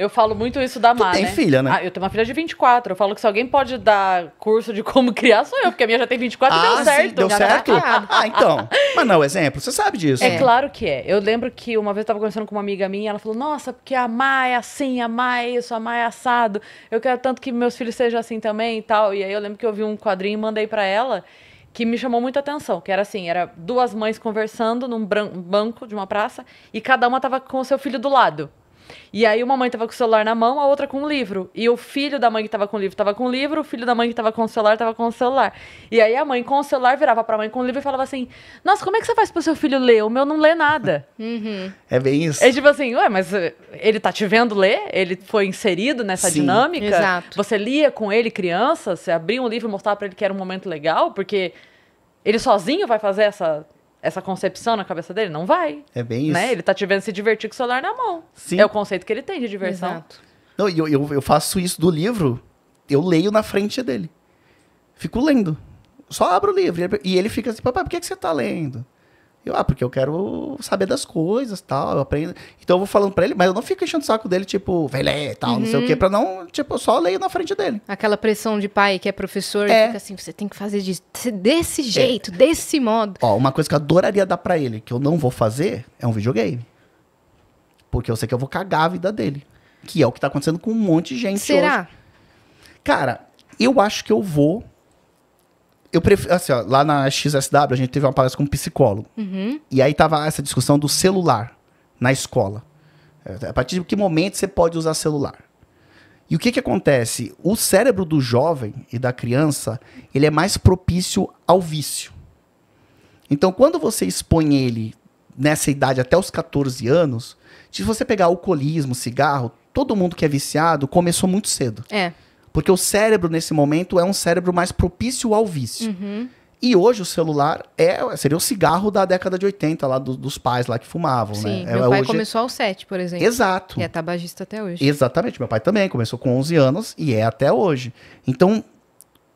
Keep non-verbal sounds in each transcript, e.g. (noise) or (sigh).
Eu falo muito isso da tu tem né? filha, né? Ah, eu tenho uma filha de 24. Eu falo que se alguém pode dar curso de como (laughs) criar, sou eu, porque a minha já tem 24 ah, e deu ah, sim, certo. deu tá certo? ah, então. Mas não, exemplo, você sabe disso. É, é claro que é. Eu lembro que uma vez eu tava conversando com uma amiga minha, ela falou, nossa, porque a Má é assim, a Má é isso, a é assado. Eu quero tanto que meus filhos sejam assim também e tal. E aí eu lembro que eu vi um quadrinho e mandei para ela que me chamou muita atenção, que era assim, era duas mães conversando num banco de uma praça e cada uma tava com o seu filho do lado. E aí uma mãe estava com o celular na mão, a outra com o livro. E o filho da mãe que estava com o livro estava com o livro, o filho da mãe que estava com o celular estava com o celular. E aí a mãe com o celular virava para a mãe com o livro e falava assim: Nossa, como é que você faz para o seu filho ler? O meu não lê nada. (laughs) Uhum. É bem isso. É tipo assim, ué, mas eh, ele tá te vendo ler? Ele foi inserido nessa Sim. dinâmica? Exato. Você lia com ele criança? Você abria um livro e mostrava para ele que era um momento legal? Porque ele sozinho vai fazer essa essa concepção na cabeça dele? Não vai. É bem né? isso. Né? Ele tá te vendo se divertir com o celular na mão. Sim. É o conceito que ele tem de diversão. Exato. Não, eu, eu, eu faço isso do livro, eu leio na frente dele. Fico lendo. Só abro o livro. E ele fica assim, papai, por que, que você tá lendo? Eu, ah, porque eu quero saber das coisas, tal, eu aprendo. Então eu vou falando pra ele, mas eu não fico enchendo o saco dele, tipo, velho tal, uhum. não sei o quê, uhum. pra não, tipo, eu só leio na frente dele. Aquela pressão de pai que é professor, é. fica assim, você tem que fazer de, desse é. jeito, é. desse modo. Ó, uma coisa que eu adoraria dar pra ele, que eu não vou fazer, é um videogame. Porque eu sei que eu vou cagar a vida dele. Que é o que tá acontecendo com um monte de gente Será? hoje. Será? Cara, eu acho que eu vou eu prefiro. Assim, ó, lá na XSW a gente teve uma palestra com um psicólogo. Uhum. E aí tava essa discussão do celular na escola. É, a partir de que momento você pode usar celular? E o que, que acontece? O cérebro do jovem e da criança, ele é mais propício ao vício. Então, quando você expõe ele nessa idade até os 14 anos, se você pegar alcoolismo, cigarro, todo mundo que é viciado começou muito cedo. É. Porque o cérebro, nesse momento, é um cérebro mais propício ao vício. Uhum. E hoje o celular é, seria o cigarro da década de 80, lá do, dos pais lá que fumavam, Sim, né? meu é, pai hoje... começou aos 7, por exemplo. Exato. E é tabagista até hoje. Exatamente, meu pai também começou com 11 anos e é até hoje. Então,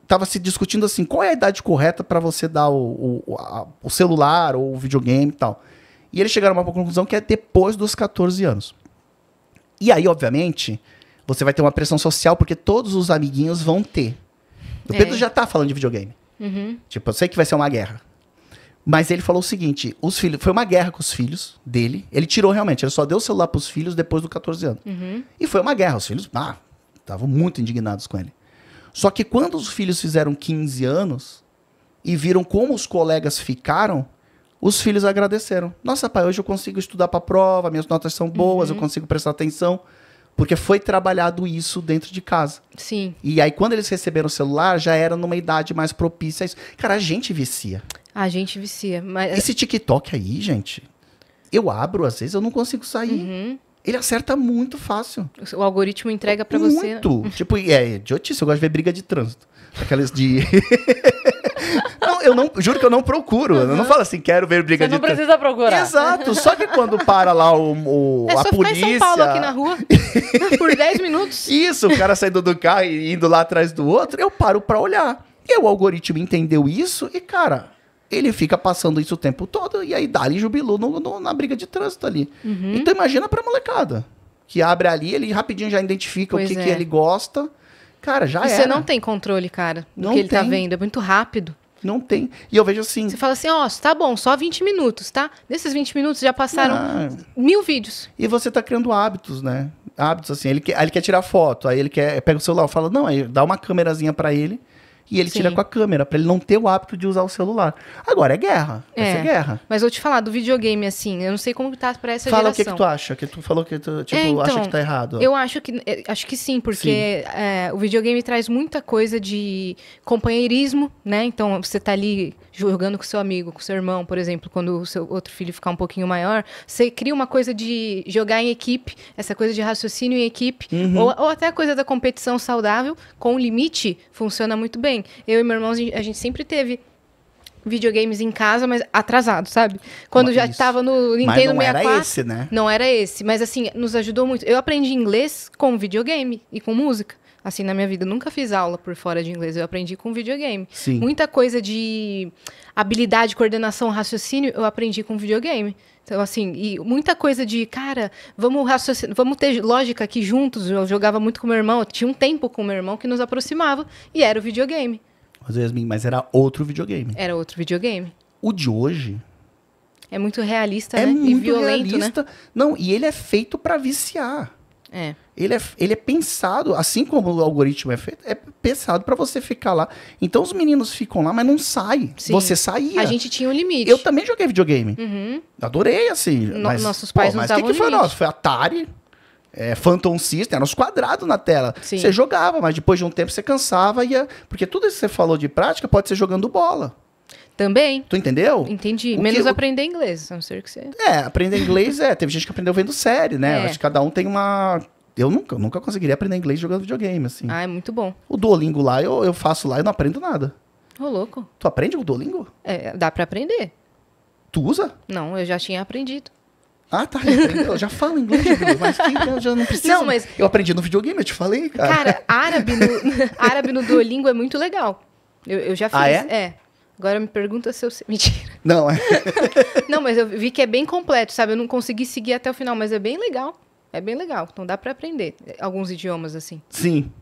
estava se discutindo assim, qual é a idade correta para você dar o, o, a, o celular ou o videogame e tal. E eles chegaram a uma conclusão que é depois dos 14 anos. E aí, obviamente, você vai ter uma pressão social porque todos os amiguinhos vão ter. O é. Pedro já tá falando de videogame. Uhum. Tipo, eu sei que vai ser uma guerra. Mas ele falou o seguinte: os filhos. Foi uma guerra com os filhos dele. Ele tirou realmente, ele só deu o celular pros filhos depois dos 14 anos. Uhum. E foi uma guerra. Os filhos, ah, estavam muito indignados com ele. Só que quando os filhos fizeram 15 anos e viram como os colegas ficaram, os filhos agradeceram. Nossa, pai, hoje eu consigo estudar para a prova, minhas notas são boas, uhum. eu consigo prestar atenção. Porque foi trabalhado isso dentro de casa. Sim. E aí, quando eles receberam o celular, já era numa idade mais propícia a isso. Cara, a gente vicia. A gente vicia. Mas... Esse TikTok aí, gente, eu abro, às vezes eu não consigo sair. Uhum. Ele acerta muito fácil. O algoritmo entrega para você. Né? Muito. tipo, é idiotice, é eu gosto de ver briga de trânsito. Aquelas de. (laughs) eu não, juro que eu não procuro. Uhum. Eu não falo assim, quero ver briga Você de não precisa procurar. Exato. Só que quando para lá o, o é, a só polícia. São Paulo aqui na rua (laughs) por 10 minutos. Isso, o cara saindo do carro e indo lá atrás do outro, eu paro para olhar. E o algoritmo entendeu isso e, cara, ele fica passando isso o tempo todo e aí dá-lhe jubilou no, no, na briga de trânsito ali. Uhum. Então imagina pra molecada. Que abre ali, ele rapidinho já identifica pois o que, é. que ele gosta. Cara, já é. Você não tem controle, cara, do não que ele tá tem. tá vendo. É muito rápido. Não tem. E eu vejo assim. Você fala assim, ó, oh, tá bom, só 20 minutos, tá? Nesses 20 minutos já passaram ah. mil vídeos. E você tá criando hábitos, né? Hábitos, assim, ele quer, ele quer tirar foto, aí ele quer. Pega o celular, fala, não, aí dá uma câmerazinha para ele e ele Sim. tira com a câmera, para ele não ter o hábito de usar o celular. Agora é guerra, é. essa é guerra. Mas vou te falar do videogame assim, eu não sei como tá para essa Fala geração. Fala o que, que tu acha, que tu falou que tu tipo, é, então, acha que tá errado. Eu acho que é, acho que sim, porque sim. É, o videogame traz muita coisa de companheirismo, né? Então você tá ali jogando com seu amigo, com seu irmão, por exemplo, quando o seu outro filho ficar um pouquinho maior, você cria uma coisa de jogar em equipe, essa coisa de raciocínio em equipe, uhum. ou, ou até a coisa da competição saudável com limite funciona muito bem eu e meu irmão, a gente sempre teve videogames em casa, mas atrasado, sabe? Quando mas já estava tava no Nintendo mas não 64. Não era esse, né? Não era esse, mas assim, nos ajudou muito. Eu aprendi inglês com videogame e com música assim, na minha vida. Eu nunca fiz aula por fora de inglês, eu aprendi com videogame. Sim. Muita coisa de habilidade, coordenação, raciocínio, eu aprendi com videogame. Então, assim, e muita coisa de, cara, vamos vamos ter lógica aqui juntos. Eu jogava muito com meu irmão, eu tinha um tempo com meu irmão que nos aproximava, e era o videogame. Mas, Yasmin, mas era outro videogame. Era outro videogame. O de hoje. É muito realista, é né? Muito e violento, né? realista. né? Não, e ele é feito para viciar. É ele é, ele é pensado, assim como o algoritmo é feito, é pensado para você ficar lá. Então os meninos ficam lá, mas não saem. Você saía. A gente tinha um limite. Eu também joguei videogame. Uhum. Adorei, assim. No, mas, nossos pais pô, mas o que, que foi nosso? Foi Atari, é, Phantom System, eram os quadrados na tela. Sim. Você jogava, mas depois de um tempo você cansava. Ia... Porque tudo isso que você falou de prática pode ser jogando bola. Também. Tu entendeu? Entendi. O Menos que, o... aprender inglês, a não ser que você. É, aprender inglês é. Teve gente que aprendeu vendo série, né? É. Acho que cada um tem uma eu nunca, nunca conseguiria aprender inglês jogando videogame, assim. Ah, é muito bom. O Duolingo lá, eu, eu faço lá e não aprendo nada. Ô, louco. Tu aprende o Duolingo? É, dá pra aprender. Tu usa? Não, eu já tinha aprendido. Ah, tá. Eu já falo inglês, mas quem já não precisa. Não, mas... Eu aprendi no videogame, eu te falei, cara. Cara, árabe no, (laughs) árabe no Duolingo é muito legal. Eu, eu já ah, fiz. Ah, é? é. Agora me pergunta se eu. (laughs) Mentira. Não, é. (laughs) não, mas eu vi que é bem completo, sabe? Eu não consegui seguir até o final, mas é bem legal. É bem legal. Então dá para aprender eh, alguns idiomas assim. Sim.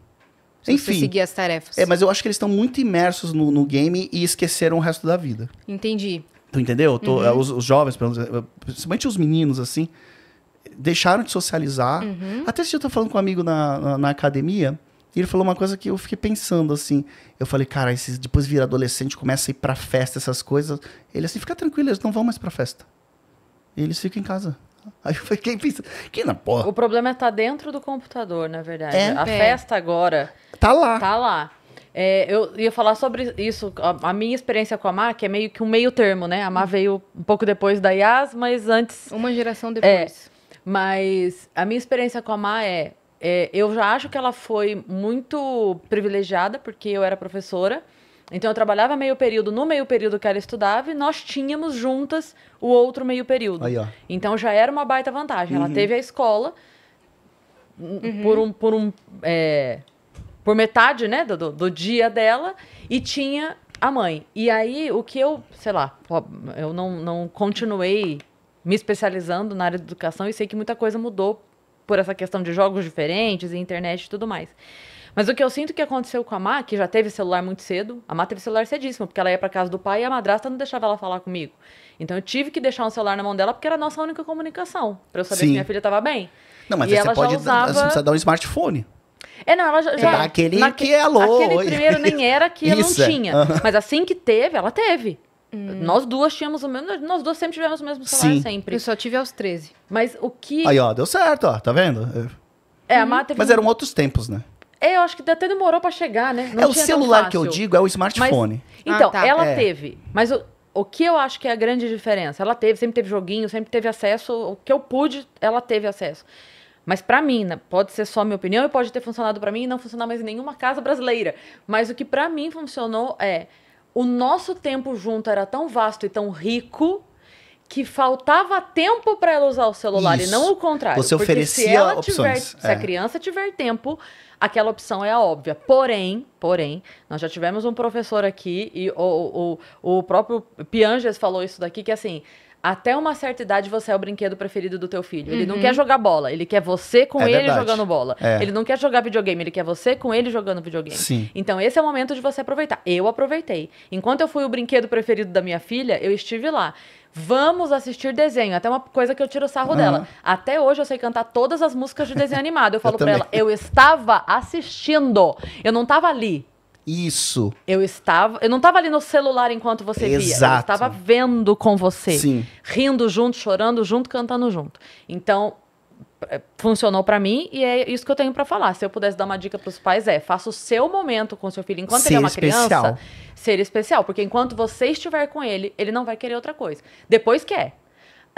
Se Enfim. seguir as tarefas. É, mas eu acho que eles estão muito imersos no, no game e esqueceram o resto da vida. Entendi. Tu entendeu? Tô, uhum. os, os, jovens, eh, eh, principalmente os meninos, assim, deixaram de socializar. Uhum. Até se eu tô falando com um amigo na, na, na academia, e ele falou uma coisa que eu fiquei pensando assim. Eu falei, cara, esses, depois vira adolescente, começa a ir pra festa, essas coisas. Ele assim, fica tranquilo, eles não vão mais pra festa. E eles ficam em casa. (laughs) Aí eu na porra? O problema é estar tá dentro do computador, na verdade. É? A é. festa agora. Tá lá. Tá lá. É, eu ia falar sobre isso. A, a, minha experiência com a Mar, que é meio que um meio termo, né? A Mar veio um pouco depois da Yas, mas antes. Uma geração é, depois. É, mas a minha experiência com a Mar é, é. Eu já acho que ela foi muito privilegiada, porque eu era professora. Então eu trabalhava meio período no meio período que ela estudava e nós tínhamos juntas o outro meio período. Aí, ó. Então já era uma baita vantagem. Uhum. Ela teve a escola uhum. por um. Por, um é, por metade, né, do, do dia dela, e tinha a mãe. E aí, o que eu, sei lá, eu não, não continuei me especializando na área de educação e sei que muita coisa mudou por essa questão de jogos diferentes e internet e tudo mais. Mas o que eu sinto que aconteceu com a Má, que já teve celular muito cedo, a Má teve celular cedíssimo, porque ela ia para casa do pai e a madrasta não deixava ela falar comigo. Então eu tive que deixar um celular na mão dela porque era a nossa única comunicação, para eu saber Sim. se minha filha estava bem. Não, mas e você pode usava... você precisa dar um smartphone. É, não, ela já. já aquele naque, que é alô. Aquele primeiro nem era que eu não é. tinha. Uhum. Mas assim que teve, ela teve. Hum. Nós duas tínhamos o mesmo. Nós duas sempre tivemos o mesmo celular, Sim. sempre. Eu só tive aos 13. Mas o que. Aí, ó, deu certo, ó, tá vendo? É, hum. a uhum. Má teve Mas eram outros tempos, né? É, eu acho que até demorou para chegar, né? Não é o celular que eu digo, é o smartphone. Mas, ah, então, ah, tá. ela é. teve. Mas o, o que eu acho que é a grande diferença? Ela teve, sempre teve joguinho, sempre teve acesso. O que eu pude, ela teve acesso. Mas para mim, né, pode ser só minha opinião e pode ter funcionado para mim e não funcionar mais em nenhuma casa brasileira. Mas o que para mim funcionou é o nosso tempo junto era tão vasto e tão rico que faltava tempo para ela usar o celular Isso. e não o contrário. Você oferecia Porque se ela opções. Tiver, é. se a é. criança tiver tempo, aquela opção é a óbvia. Porém, porém, nós já tivemos um professor aqui e o, o, o próprio Pianges falou isso daqui, que é assim, até uma certa idade você é o brinquedo preferido do teu filho. Uhum. Ele não uhum. quer jogar bola, ele quer você com é ele verdade. jogando bola. É. Ele não quer jogar videogame, ele quer você com ele jogando videogame. Sim. Então esse é o momento de você aproveitar. Eu aproveitei. Enquanto eu fui o brinquedo preferido da minha filha, eu estive lá. Vamos assistir desenho. Até uma coisa que eu tiro sarro uhum. dela. Até hoje eu sei cantar todas as músicas de desenho (laughs) animado. Eu falo para pra ela, eu estava assistindo. Eu não estava ali. Isso. Eu estava. Eu não estava ali no celular enquanto você Exato. via. Eu estava vendo com você. Sim. Rindo junto, chorando junto, cantando junto. Então, é, funcionou para mim e é isso que eu tenho para falar. Se eu pudesse dar uma dica para os pais é, faça o seu momento com seu filho enquanto ser ele é uma especial. criança, ser especial, porque enquanto você estiver com ele, ele não vai querer outra coisa. Depois quer.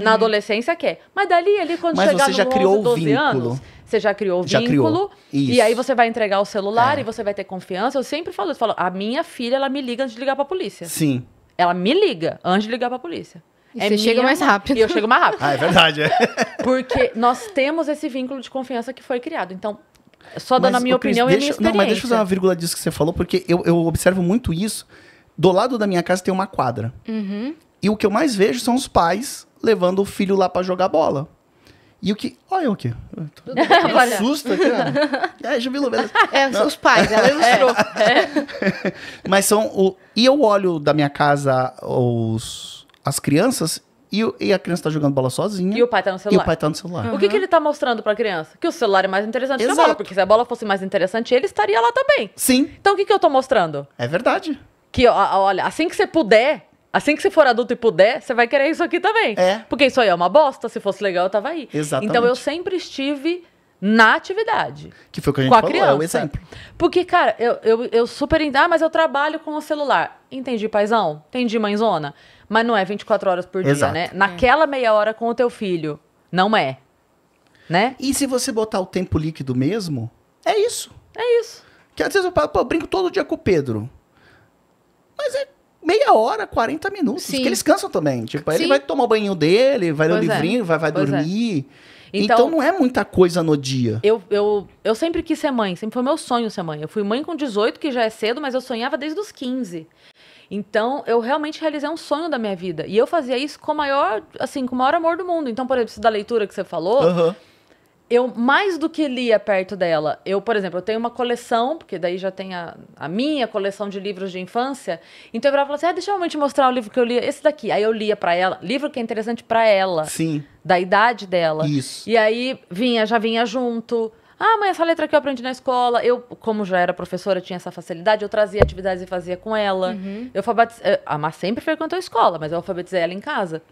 Na hum. adolescência quer. Mas dali ali quando Mas chegar você já criou 12 vínculo. anos, você já criou o vínculo. Criou. E aí você vai entregar o celular é. e você vai ter confiança. Eu sempre falo, eu falo, a minha filha ela me liga antes de ligar para a polícia. Sim. Ela me liga antes de ligar para a polícia. E é você chega mais rápido. E eu chego mais rápido. ah, é verdade. É. (laughs) Porque nós temos esse vínculo de confiança que foi criado. Então, só dando mas, a minha Chris, opinião deixa, e a minha experiência. Não, mas deixa eu usar uma vírgula disso que você falou, porque eu, eu observo muito isso. Do lado da minha casa tem uma quadra. Uhum. E o que eu mais vejo são os pais levando o filho lá para jogar bola. E o que. Olha eu aqui. Assusta, cara. É, Jubilo, beleza. É, os pais, ela (laughs) é. ilustrou. É. (laughs) É. Mas são. O... E eu olho da minha casa os as crianças e, a criança está jogando bola sozinha. E o pai está no celular. E o pai tá no celular. Uhum. O que, que ele está mostrando para a criança? Que o celular é mais interessante Exato. que a bola. Porque se a bola fosse mais interessante, ele estaria lá também. Sim. Então o que, que eu estou mostrando? É verdade. Que, olha, assim que você puder, Assim que você for adulto e puder, você vai querer isso aqui também. É. Porque isso aí é uma bosta, se fosse legal eu tava aí. Exatamente. Então eu sempre estive na atividade. Que foi o que a gente com a falou, criança. é o exemplo. Porque, cara, eu, eu, eu super... Ah, mas eu trabalho com o celular. Entendi, paizão. Entendi, mãezona. Mas não é 24 horas por Exato. dia, né? Naquela meia hora com o teu filho. Não é. Né? E se você botar o tempo líquido mesmo, é isso. É isso. Que às vezes eu falo, pô, eu brinco todo dia com o Pedro. Mas é meia hora, 40 minutos. Sim. Que eles cansam também. Tipo, aí Sim. ele vai tomar o banho dele, vai pois ler o é. livrinho, vai, vai é. dormir. É. Então, então, não é muita coisa no dia. Eu, eu, eu sempre quis ser mãe, sempre foi meu sonho ser mãe. Eu fui mãe com 18, que já é cedo, mas eu sonhava desde os 15. Então, eu realmente realizei um sonho da minha vida. E eu fazia isso com o maior, assim, com o maior amor do mundo. Então, por exemplo, isso da leitura que você falou, uhum. eu mais do que lia perto dela. Eu, por exemplo, eu tenho uma coleção, porque daí já tem a, a minha coleção de livros de infância. Então, eu falava assim: ah, deixa eu te mostrar o livro que eu lia, esse daqui. Aí eu lia para ela, livro que é interessante para ela. Sim. Da idade dela. Isso. E aí vinha, já vinha junto. Ah, mas essa letra que eu aprendi na escola, eu, como já era professora, tinha essa facilidade, eu trazia atividades e fazia com ela. Uhum. Eu alfabetizei. Eh, a Mar sempre frequentou a escola, mas eu alfabetizei ela em casa.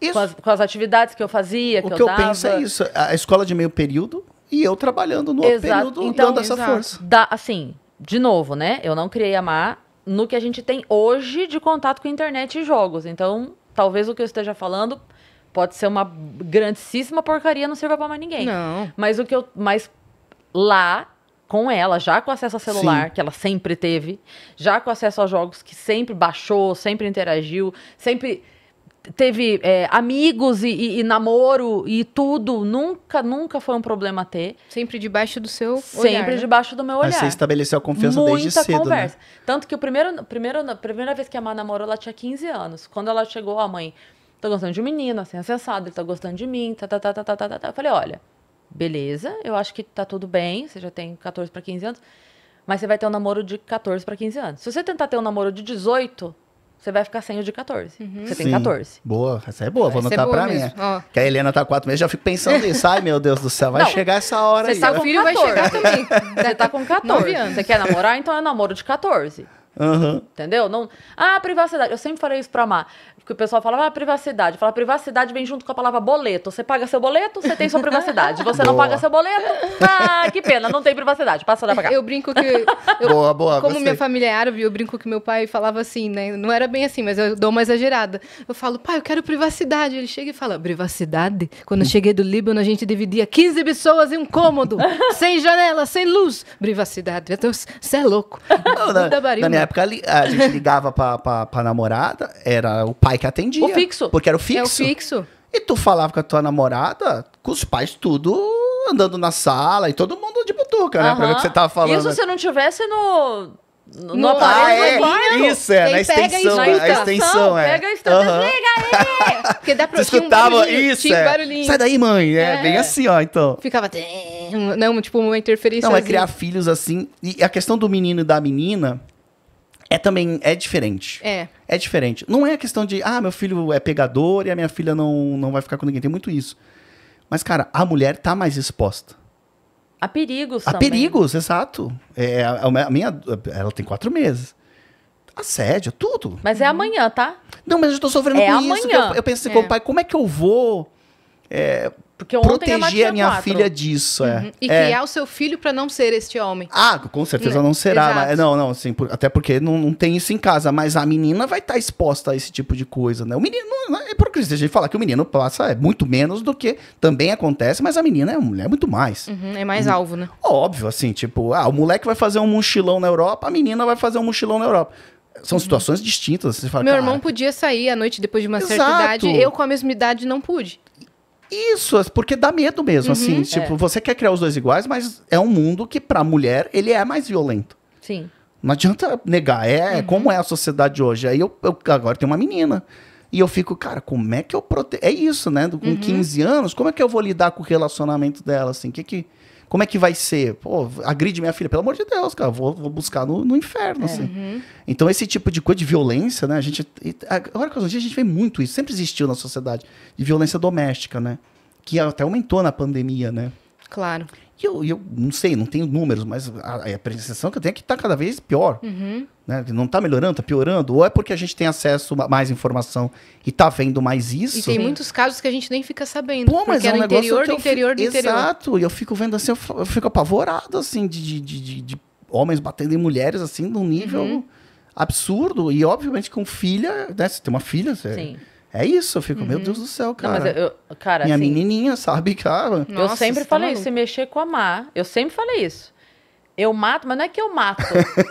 Isso. Com as, com as atividades que eu fazia, que, o que eu, dava. O que eu penso é isso. A escola de meio período e eu trabalhando no exato. período, então, dando essa exato. força. Da, assim, de novo, né? Eu não criei a Mar no que a gente tem hoje de contato com internet e jogos. Então, talvez o que eu esteja falando Pode ser uma grandíssima porcaria, não serve pra mais ninguém. Não. Mas o que eu. Mas lá, com ela, já com acesso a celular, Sim. que ela sempre teve, já com acesso a jogos que sempre baixou, sempre interagiu, sempre teve é, amigos e, e, e, namoro e tudo. Nunca, nunca foi um problema ter. Sempre debaixo do seu Sempre olhar, né? debaixo do meu olhar. Mas você estabeleceu a confiança Muita desde cedo, né? conversa. Né? Tanto que o primeiro, primeiro, a primeira vez que a Má namorou, ela tinha 15 anos. Quando ela chegou, a mãe, tô tá gostando de um menino, assim, acessado, ele tá gostando de mim, tá, tá, tá, tá, tá, tá, tá, tá. Eu falei, olha, beleza, eu acho que tá tudo bem, você já tem 14 para 15 anos, mas você vai ter um namoro de 14 para 15 anos. Se você tentar ter um namoro de 18, você vai ficar sem o de 14. Uhum. Você tem Sim. 14. Boa, essa é boa, vou é anotar pra mim. Oh. Que a Helena tá 4 meses, já fico pensando nisso. Ai, meu Deus do céu, vai Não, chegar essa hora aí. Você tá com filho 14. vai chegar também. Você tá com 14 anos. Você quer namorar, então é namoro de 14. Uhum. Entendeu? Não... Ah, privacidade. Eu sempre falei isso pra Mar porque o pessoal falava ah, privacidade. Fala, privacidade vem junto com a palavra boleto. Você paga seu boleto, você tem sua (laughs) privacidade. Você boa. não paga seu boleto, ah, que pena, não tem privacidade. Passa lá pra cá. Eu brinco que. (laughs) Eu, boa, boa. Como gostei. minha família é árabe, eu brinco que meu pai falava assim, né? Não era bem assim, mas eu dou uma exagerada. Eu falo, pai, eu quero privacidade. Ele chega e fala, privacidade? Quando eu cheguei do Líbano, a gente dividia 15 pessoas em um cômodo, (laughs) sem janela, sem luz. Privacidade. Você então, é louco. Não, na, na minha né? época, a gente ligava pra, pra, pra namorada, era o pai que atendia. O fixo. Porque era o fixo. É o fixo. E tu falava com a tua namorada, com os pais tudo andando na sala e todo mundo de butuca, né? Pra ver o que você tava falando. Isso se não tivesse no... No, no aparelho ah, é, Isso, é, na extensão. É, na extensão, é. Pega a extensão, uhum. aí! (laughs) Porque dá pra Você escutava isso, é. barulhinho. Sai daí, mãe. É, é, bem assim, ó, então. Ficava... Não, tipo, uma interferência. Não, é assim. criar filhos assim. E a questão do menino e da menina é também... É diferente. É é diferente. Não é a questão de, ah, meu filho é pegador e a minha filha não, não vai ficar com ninguém. Tem muito isso. Mas, cara, a mulher tá mais exposta. A perigos a também. A perigos, exato. É, a, é, é a minha, ela tem quatro meses. Assédio, tudo. Mas é amanhã, tá? Não, mas eu tô sofrendo é com amanhã. isso. Eu, eu pensei assim, é. como pai, como é que eu vou... É, porque ontem proteger a minha quatro. filha disso, é. uhum. é. E é. criar o seu filho para não ser este homem. Ah, com certeza não, né? não será. Mas, não, não, assim, por, até porque não, não, tem isso em casa. Mas a menina vai estar tá exposta a esse tipo de coisa, né? O menino, é é hipocrisia a gente falar que o menino passa é muito menos do que também acontece, mas a menina é, mulher muito mais. Uhum, é mais alvo, né? Óbvio, assim, tipo, ah, o moleque vai fazer um mochilão na Europa, a menina vai fazer um mochilão na Europa são situações distintas. Assim, você fala, Meu irmão podia sair à noite depois de uma exato. certa idade, eu com a mesma idade não pude. Isso, porque dá medo mesmo, uhum, assim. É. Tipo, é. você quer criar os dois iguais, mas é um mundo que, pra mulher, ele é mais violento. Sim. Não adianta negar, é uhum. como é a sociedade hoje. Aí eu, eu agora tem uma menina. E eu fico, cara, como é que eu protejo? É isso, né? Com uhum. 15 anos, como é que eu vou lidar com o relacionamento dela, assim? Que que... Como é que vai ser? Pô, agride minha filha, pelo amor de Deus, cara, vou, vou buscar no, no inferno, é, assim. Uhum. Então, esse tipo de coisa de violência, né? A gente. Agora que a gente vê muito isso, sempre existiu na sociedade, de violência doméstica, né? Que até aumentou na pandemia, né? Claro. E eu, eu não sei, não tenho números, mas a, a percepção que eu tenho é que está cada vez pior. Uhum. Né? Não está melhorando, está piorando. Ou é porque a gente tem acesso a mais informação e está vendo mais isso. E tem muitos casos que a gente nem fica sabendo. Pô, mas é um interior, do interior, do interior. Exato. E eu fico vendo assim, eu fico apavorado assim, de, de, de, de homens batendo em mulheres assim, num nível uhum. absurdo. E obviamente com filha, né? Você tem uma filha, você... Sim é isso, eu fico, uhum. meu Deus do céu, cara. Não, eu, cara Minha assim, menininha, sabe, cara? eu sempre tá falei isso, se mexer com a mar. Eu sempre falei isso. Eu mato, mas não é que eu mato.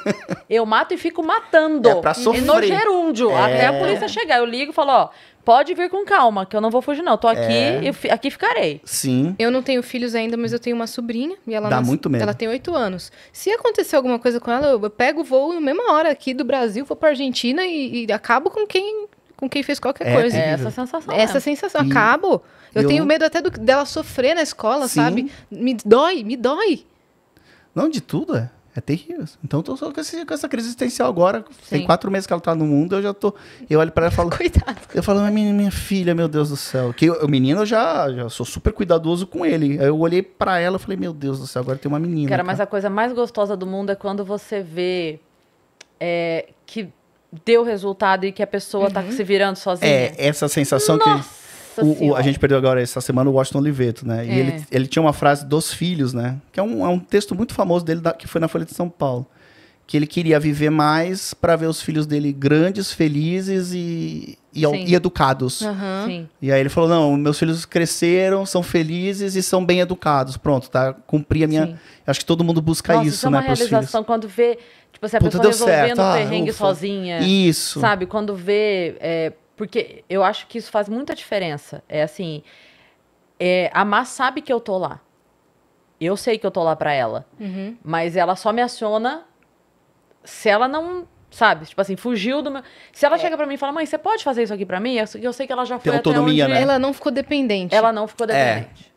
(laughs) eu mato e fico matando. É pra sofrer. E no gerúndio, é... até a polícia chegar. Eu ligo e falo, ó, pode vir com calma, que eu não vou fugir, não. Eu tô é. aqui é... e aqui ficarei. Sim. Eu não tenho filhos ainda, mas eu tenho uma sobrinha. E ela Dá muito medo. Ela tem oito anos. Se acontecer alguma coisa com ela, eu pego o voo na mesma hora aqui do Brasil, vou pra Argentina e, e acabo com quem com quem fez qualquer é coisa. É essa sensação. Essa sensação. Acabo. Eu, eu, tenho medo até do, dela sofrer na escola, Sim. sabe? Me dói, me dói. Não, de tudo, é. É terrível. Então eu tô só com, esse, com essa crise existencial agora. Sim. Tem quatro meses que ela tá no mundo, eu já tô. Eu olho para ela e falo. (laughs) Cuidado. Eu falo, minha, minha filha, meu Deus do céu. Que eu, o menino eu já, já sou super cuidadoso com ele. Aí eu olhei para ela e falei, meu Deus do céu, agora tem uma menina. Cara, cara, mas a coisa mais gostosa do mundo é quando você vê é, que deu resultado e que a pessoa está uhum. se virando sozinha. É, essa sensação Nossa que. O, o, a gente perdeu agora essa semana o Washington Oliveto, né? É. E ele, ele tinha uma frase dos filhos, né? Que é um, é um texto muito famoso dele da, que foi na Folha de São Paulo que ele queria viver mais para ver os filhos dele grandes, felizes e, e, e educados. Uhum. E aí ele falou: não, meus filhos cresceram, são felizes e são bem educados. Pronto, tá? Cumpri a minha. Sim. Acho que todo mundo busca Nossa, isso, é né? Para os filhos. realização quando vê, tipo, se a Puta, pessoa resolvendo o ah, perrengue sozinha. Isso. Sabe? Quando vê. É, porque eu acho que isso faz muita diferença. É assim. É, a Má sabe que eu tô lá. Eu sei que eu tô lá para ela. Uhum. Mas ela só me aciona se ela não. Sabe? Tipo assim, fugiu do meu. Se ela é. chega pra mim e fala, mãe, você pode fazer isso aqui pra mim? Eu sei que ela já foi Tem autonomia, até onde... né? Ela não ficou dependente. Ela não ficou é. dependente.